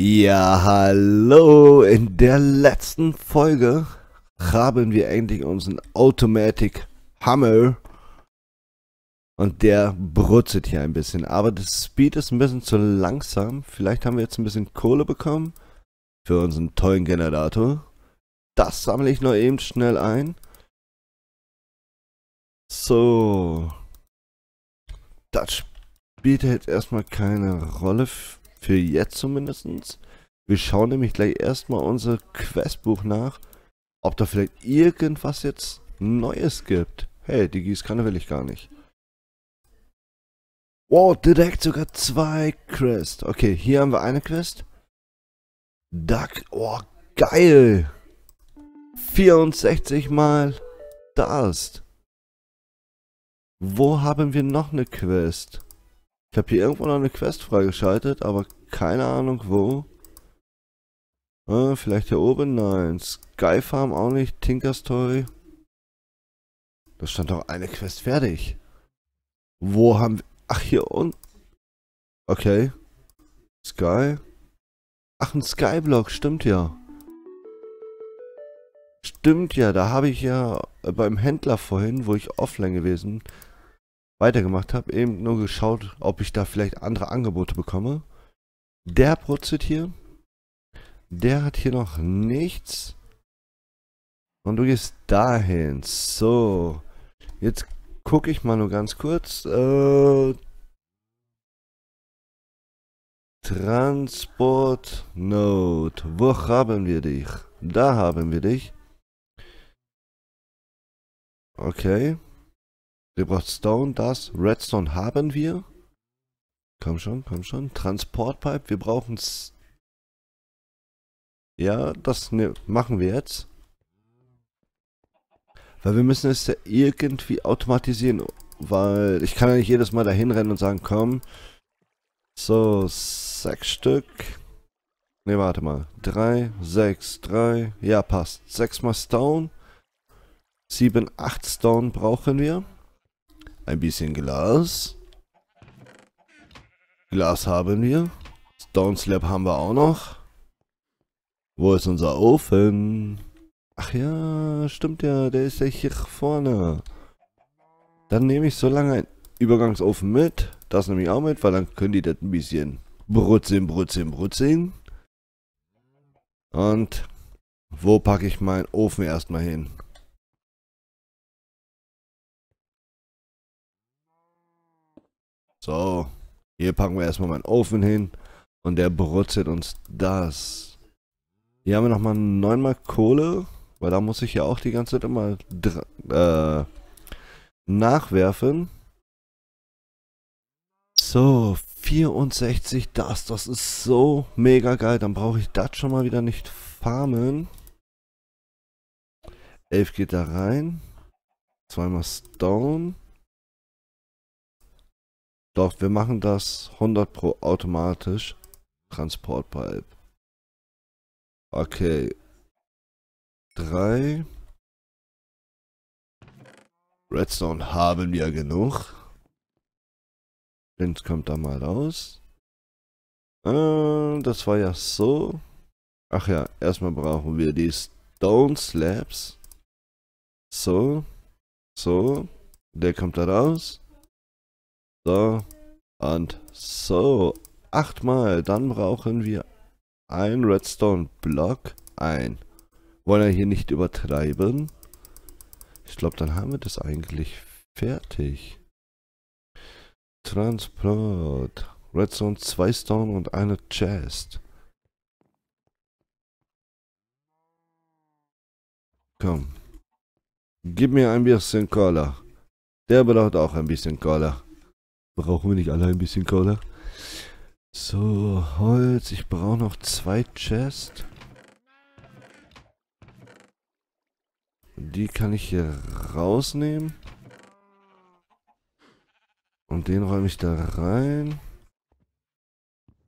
Ja, hallo. In der letzten Folge haben wir endlich unseren Automatic Hammer. Und der brutzelt hier ein bisschen. Aber das Speed ist ein bisschen zu langsam. Vielleicht haben wir jetzt ein bisschen Kohle bekommen. Für unseren tollen Generator. Das sammle ich noch eben schnell ein. So. Das spielt jetzt erstmal keine Rolle für jetzt zumindest. Wir schauen nämlich gleich erstmal unser Questbuch nach, ob da vielleicht irgendwas jetzt Neues gibt. Hey, die Gießkanne will ich gar nicht. Wow, direkt sogar zwei Quests. Okay, hier haben wir eine Quest. Duck, oh, geil. 64 mal das. Wo haben wir noch eine Quest? Ich habe hier irgendwo noch eine Quest freigeschaltet, aber keine Ahnung wo. Ah, vielleicht hier oben? Nein. Sky Farm auch nicht. Tinker's Toy. Da stand doch eine Quest fertig. Wo haben wir... Ach, hier unten. Okay. Sky. Ach, ein Skyblock. Stimmt ja. Stimmt ja. Da habe ich ja äh, beim Händler vorhin, wo ich offline gewesen bin, weitergemacht habe, eben nur geschaut, ob ich da vielleicht andere Angebote bekomme. Der prozit hier. Der hat hier noch nichts. Und du gehst dahin. So. Jetzt gucke ich mal nur ganz kurz. Äh, Transport Note. Wo haben wir dich? Da haben wir dich. Okay. Der braucht Stone, das. Redstone haben wir. Komm schon, komm schon. Transportpipe, wir brauchen... Ja, das ne, machen wir jetzt. Weil wir müssen es ja irgendwie automatisieren. Weil ich kann ja nicht jedes Mal dahin rennen und sagen, komm. So, sechs Stück. Ne, warte mal. Drei, sechs, drei. Ja, passt. Sechs mal Stone. Sieben, acht Stone brauchen wir. Ein bisschen Glas. Glas haben wir. Stone Slab haben wir auch noch. Wo ist unser Ofen? Ach ja, stimmt ja, der ist ja hier vorne. Dann nehme ich so lange einen Übergangsofen mit. Das nehme ich auch mit, weil dann können die das ein bisschen brutzeln, brutzeln, brutzeln. Und wo packe ich meinen Ofen erstmal hin? So, hier packen wir erstmal meinen Ofen hin und der brutzelt uns das. Hier haben wir nochmal neunmal Kohle, weil da muss ich ja auch die ganze Zeit immer äh, nachwerfen. So, 64 das, das ist so mega geil. Dann brauche ich das schon mal wieder nicht farmen. 11 geht da rein. Zweimal Stone. Doch, wir machen das 100 pro automatisch. Transportpipe. Okay. 3. Redstone haben wir genug. Wind kommt da mal raus. Äh, das war ja so. Ach ja, erstmal brauchen wir die Stone Slabs. So. So. Der kommt da raus. So. Und so. Achtmal. Dann brauchen wir einen Redstone-Block. Ein. Wollen wir hier nicht übertreiben? Ich glaube, dann haben wir das eigentlich fertig. Transport. Redstone, zwei Stone und eine Chest. Komm. Gib mir ein bisschen Cola. Der braucht auch ein bisschen Cola. Brauchen wir nicht alle ein bisschen Kohle? So, Holz. Ich brauche noch zwei Chests. Die kann ich hier rausnehmen. Und den räume ich da rein.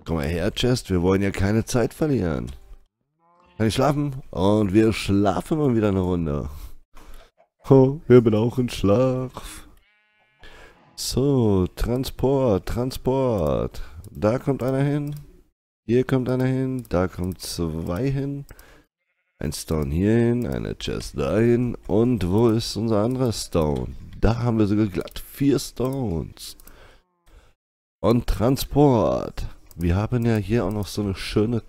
Komm mal her, Chest. Wir wollen ja keine Zeit verlieren. Kann ich schlafen? Und wir schlafen mal wieder eine Runde. Oh, wir brauchen Schlaf. So, Transport, Transport. Da kommt einer hin. Hier kommt einer hin. Da kommen zwei hin. Ein Stone hier hin, eine Chest dahin. Und wo ist unser anderer Stone? Da haben wir sogar glatt vier Stones. Und Transport. Wir haben ja hier auch noch so eine schöne...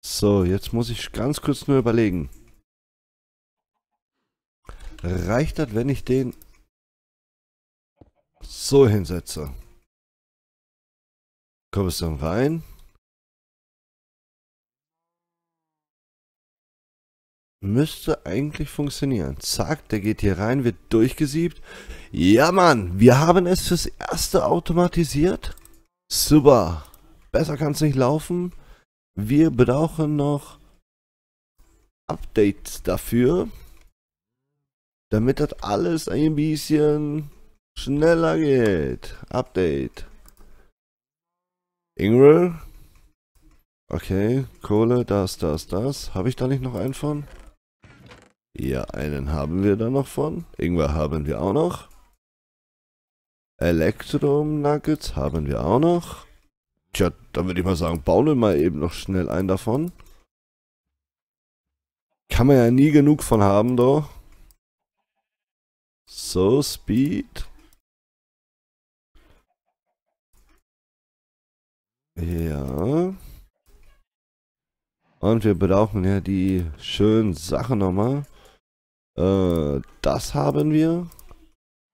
So, jetzt muss ich ganz kurz nur überlegen. Reicht das, wenn ich den so hinsetze. Kommst du dann rein? Müsste eigentlich funktionieren. Zack, der geht hier rein, wird durchgesiebt. Ja, Mann, wir haben es fürs Erste automatisiert. Super. Besser kann es nicht laufen. Wir brauchen noch Updates dafür, damit das alles ein bisschen Schneller geht. Update. Ingrel. Okay, Kohle, das, das, das. Habe ich da nicht noch einen von? Ja, einen haben wir da noch von. Ingwer haben wir auch noch. Electrum Nuggets haben wir auch noch. Tja, dann würde ich mal sagen, bauen wir mal eben noch schnell einen davon. Kann man ja nie genug von haben, doch. So, Speed. Ja. Und wir brauchen ja die schönen Sachen nochmal. Äh, das haben wir.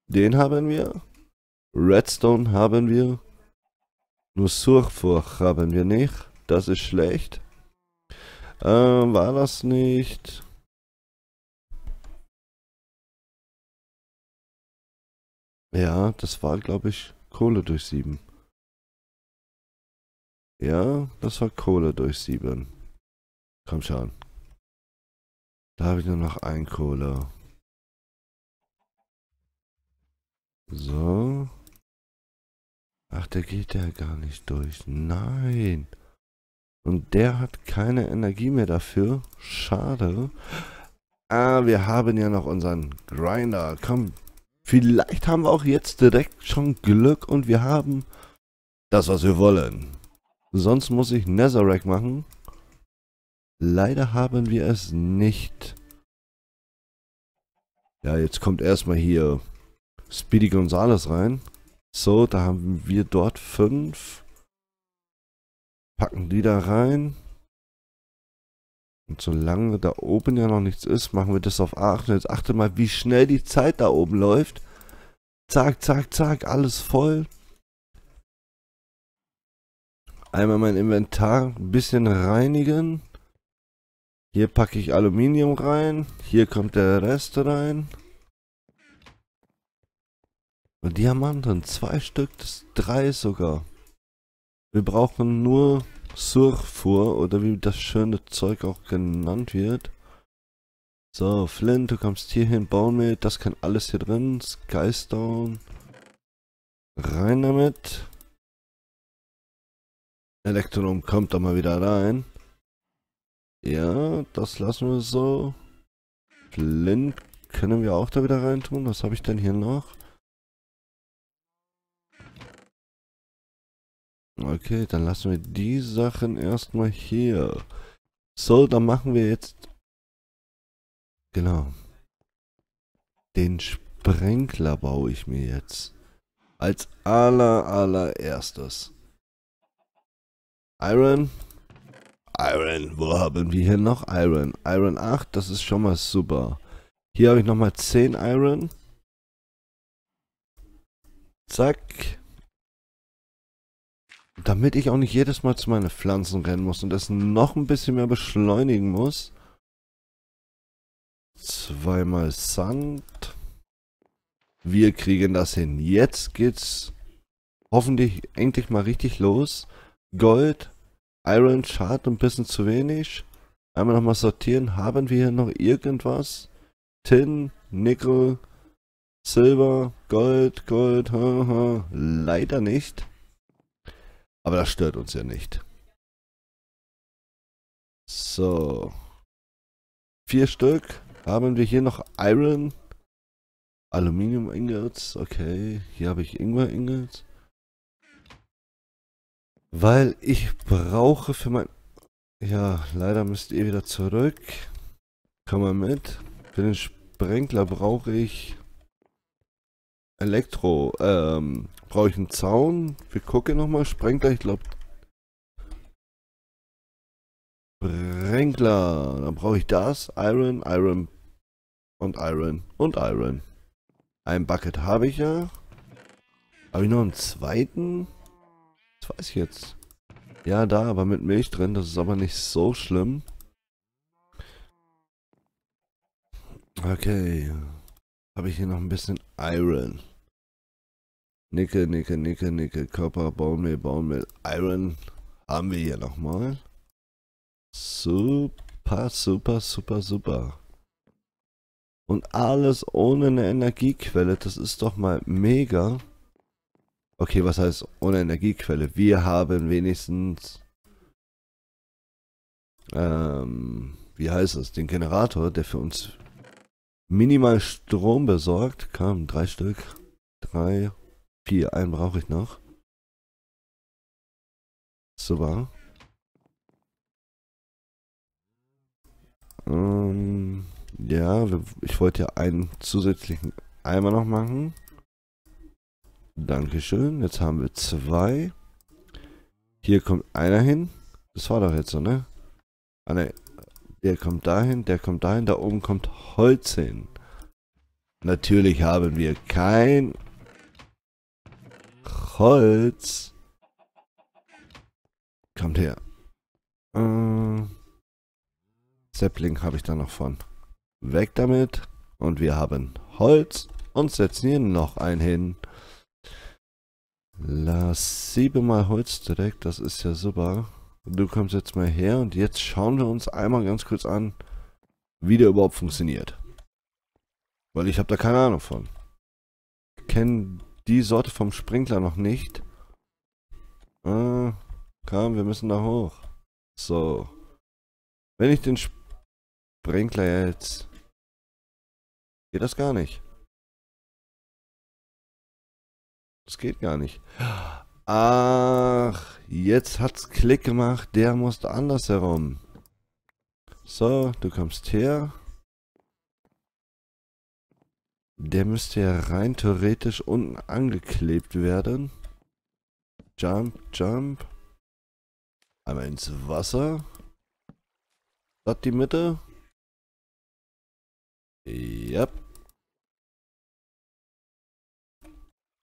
Den haben wir. Redstone haben wir. Nur Surfurch haben wir nicht. Das ist schlecht. Äh, war das nicht... Ja, das war, glaube ich, Kohle durch sieben. Ja, das war Kohle durch durchsieben. Komm schon. Da habe ich nur noch ein Kohle. So. Ach, der geht ja gar nicht durch. Nein. Und der hat keine Energie mehr dafür. Schade. Ah, wir haben ja noch unseren Grinder. Komm. Vielleicht haben wir auch jetzt direkt schon Glück und wir haben das, was wir wollen. Sonst muss ich Netherrack machen. Leider haben wir es nicht. Ja, jetzt kommt erstmal hier Speedy Gonzales rein. So, da haben wir dort fünf. Packen die da rein. Und solange da oben ja noch nichts ist, machen wir das auf 8. Jetzt achte mal, wie schnell die Zeit da oben läuft. Zack, zack, zack, alles voll. Einmal mein Inventar ein bisschen reinigen. Hier packe ich Aluminium rein. Hier kommt der Rest rein. Und Diamanten, zwei Stück, das drei sogar. Wir brauchen nur Surfur oder wie das schöne Zeug auch genannt wird. So, Flint, du kommst hier hin, bauen Baumit, das kann alles hier drin. Skystone. Rein damit. Elektron kommt da mal wieder rein. Ja, das lassen wir so. Flint können wir auch da wieder rein tun. Was habe ich denn hier noch? Okay, dann lassen wir die Sachen erstmal hier. So, dann machen wir jetzt... Genau. Den Sprenkler baue ich mir jetzt. Als aller allererstes. Iron. Iron. Wo haben wir hier noch Iron? Iron 8, das ist schon mal super. Hier habe ich nochmal 10 Iron. Zack. Damit ich auch nicht jedes Mal zu meinen Pflanzen rennen muss und das noch ein bisschen mehr beschleunigen muss. Zweimal Sand. Wir kriegen das hin. Jetzt geht's hoffentlich endlich mal richtig los. Gold, Iron Shard ein bisschen zu wenig. Einmal nochmal sortieren. Haben wir hier noch irgendwas? Tin, Nickel, Silber, Gold, Gold, ha, ha. leider nicht. Aber das stört uns ja nicht. So. Vier Stück. Haben wir hier noch Iron. Aluminium Ingots. Okay. Hier habe ich Ingwer Ingots. Weil ich brauche für mein... Ja, leider müsst ihr wieder zurück. Komm mal mit. Für den Sprenkler brauche ich... Elektro. Ähm, brauche ich einen Zaun. Wir gucken nochmal. Sprenkler, ich glaube... Sprenkler. Dann brauche ich das. Iron, Iron und Iron und Iron. Ein Bucket habe ich ja. Habe ich noch einen zweiten? weiß ich jetzt. Ja, da, aber mit Milch drin. Das ist aber nicht so schlimm. Okay. Habe ich hier noch ein bisschen Iron. Nickel, Nickel, Nickel, Nickel, Körper, Bone Meal, Bone Meal, Iron. Haben wir hier nochmal. Super, super, super, super. Und alles ohne eine Energiequelle. Das ist doch mal mega. Okay, was heißt ohne Energiequelle? Wir haben wenigstens. Ähm, wie heißt es? Den Generator, der für uns minimal Strom besorgt. Komm, drei Stück. Drei, vier. Einen brauche ich noch. Super. Ähm, ja, ich wollte ja einen zusätzlichen Eimer noch machen. Dankeschön. Jetzt haben wir zwei. Hier kommt einer hin. Das war doch jetzt so, ne? Ah, ne. Der kommt dahin, der kommt dahin, da oben kommt Holz hin. Natürlich haben wir kein Holz. Kommt her. Äh, Sapling habe ich da noch von. Weg damit. Und wir haben Holz und setzen hier noch einen hin. Lass siebenmal Holz direkt, das ist ja super. Du kommst jetzt mal her und jetzt schauen wir uns einmal ganz kurz an, wie der überhaupt funktioniert. Weil ich habe da keine Ahnung von. Kennen die Sorte vom Sprinkler noch nicht. Ah, komm, wir müssen da hoch. So. Wenn ich den Sprinkler jetzt... Geht das gar nicht. Das geht gar nicht. Ach, jetzt hat's Klick gemacht. Der musste anders herum. So, du kommst her. Der müsste ja rein theoretisch unten angeklebt werden. Jump, jump. Einmal ins Wasser. Statt die Mitte. Yep.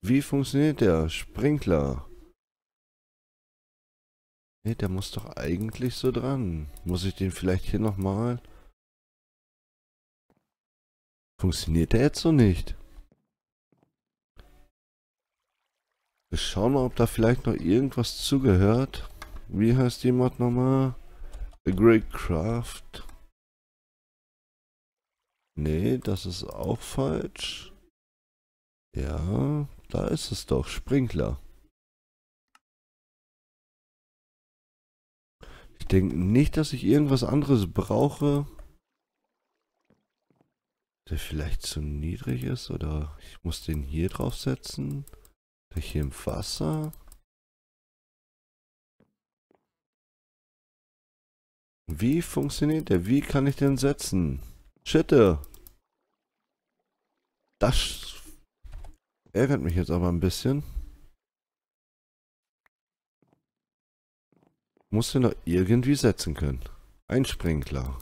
Wie funktioniert der Sprinkler? Ne, der muss doch eigentlich so dran. Muss ich den vielleicht hier nochmal... Funktioniert der jetzt so nicht? Wir schauen mal, ob da vielleicht noch irgendwas zugehört. Wie heißt jemand nochmal? The Great Craft. Ne, das ist auch falsch. Ja, da ist es doch, Sprinkler. Ich denke nicht, dass ich irgendwas anderes brauche. Der vielleicht zu niedrig ist oder ich muss den hier drauf setzen. Der hier im Wasser. Wie funktioniert der? Wie kann ich den setzen? Schitte. Das Ärgert mich jetzt aber ein bisschen. Muss den noch irgendwie setzen können. Ein Sprinkler.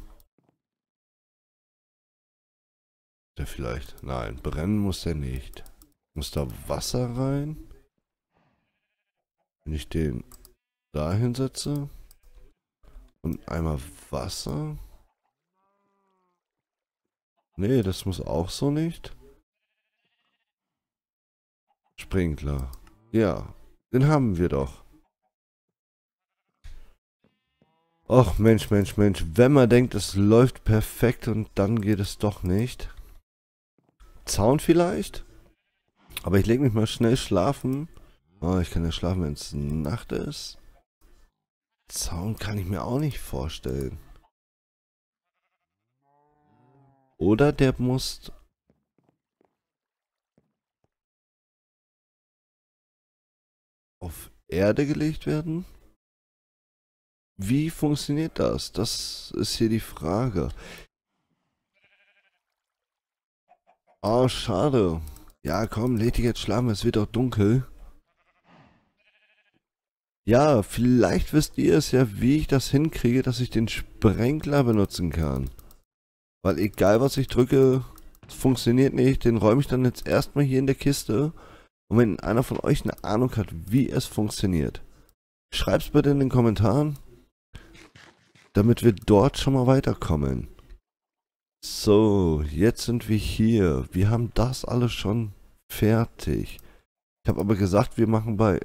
Der vielleicht. Nein, brennen muss der nicht. Muss da Wasser rein? Wenn ich den da hinsetze. Und einmal Wasser. Nee, das muss auch so nicht. Sprinkler. Ja, den haben wir doch. Och Mensch, Mensch, Mensch, wenn man denkt, es läuft perfekt und dann geht es doch nicht. Zaun vielleicht? Aber ich lege mich mal schnell schlafen. Oh, ich kann ja schlafen, wenn es Nacht ist. Zaun kann ich mir auch nicht vorstellen. Oder der muss auf Erde gelegt werden? Wie funktioniert das? Das ist hier die Frage. Oh, schade. Ja, komm, leg dich jetzt schlafen, es wird doch dunkel. Ja, vielleicht wisst ihr es ja, wie ich das hinkriege, dass ich den Sprengler benutzen kann. Weil egal was ich drücke, funktioniert nicht. Den räume ich dann jetzt erstmal hier in der Kiste. Und wenn einer von euch eine Ahnung hat, wie es funktioniert, schreibt es bitte in den Kommentaren, damit wir dort schon mal weiterkommen. So, jetzt sind wir hier. Wir haben das alles schon fertig. Ich habe aber gesagt, wir machen bei...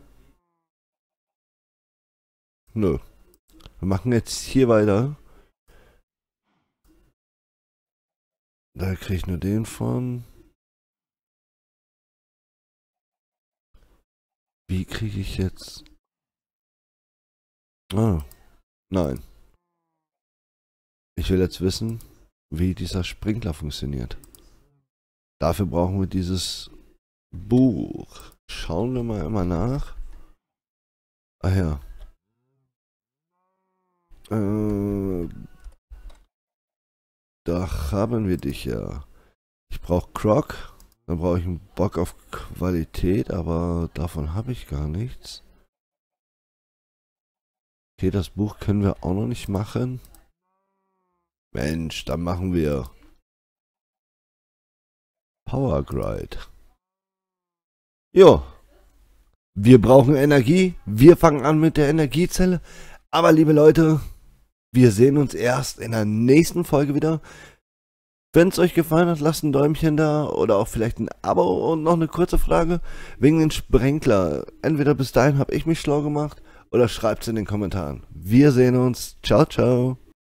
Nö. Wir machen jetzt hier weiter. Da kriege ich nur den von... Wie kriege ich jetzt... Ah, nein. Ich will jetzt wissen, wie dieser Sprinkler funktioniert. Dafür brauchen wir dieses Buch. Schauen wir mal immer nach. Ah ja. Äh, da haben wir dich ja. Ich brauche Croc. Dann brauche ich einen Bock auf Qualität, aber davon habe ich gar nichts. Okay, das Buch können wir auch noch nicht machen. Mensch, dann machen wir Power Gride. Jo. Wir brauchen Energie. Wir fangen an mit der Energiezelle. Aber liebe Leute, wir sehen uns erst in der nächsten Folge wieder. Wenn es euch gefallen hat, lasst ein Däumchen da oder auch vielleicht ein Abo. Und noch eine kurze Frage wegen den Sprenkler. Entweder bis dahin habe ich mich schlau gemacht oder schreibt es in den Kommentaren. Wir sehen uns. Ciao, ciao.